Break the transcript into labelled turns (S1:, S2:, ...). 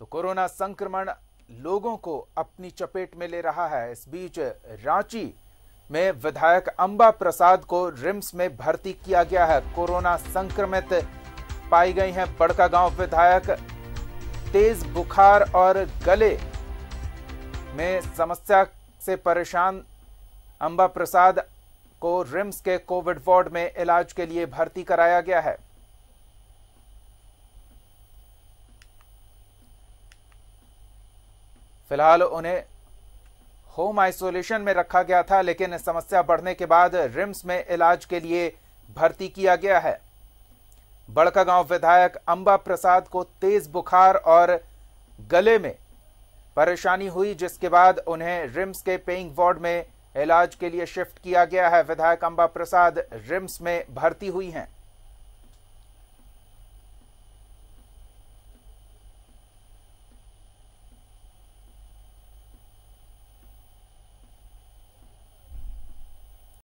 S1: तो कोरोना संक्रमण लोगों को अपनी चपेट में ले रहा है इस बीच रांची में विधायक अंबा प्रसाद को रिम्स में भर्ती किया गया है कोरोना संक्रमित पाई गई हैं बड़का गांव विधायक तेज बुखार और गले में समस्या से परेशान अंबा प्रसाद को रिम्स के कोविड वार्ड में इलाज के लिए भर्ती कराया गया है फिलहाल उन्हें होम आइसोलेशन में रखा गया था लेकिन समस्या बढ़ने के बाद रिम्स में इलाज के लिए भर्ती किया गया है बड़कागांव विधायक अंबा प्रसाद को तेज बुखार और गले में परेशानी हुई जिसके बाद उन्हें रिम्स के पेइंग वार्ड में इलाज के लिए शिफ्ट किया गया है विधायक अंबा प्रसाद रिम्स में भर्ती हुई हैं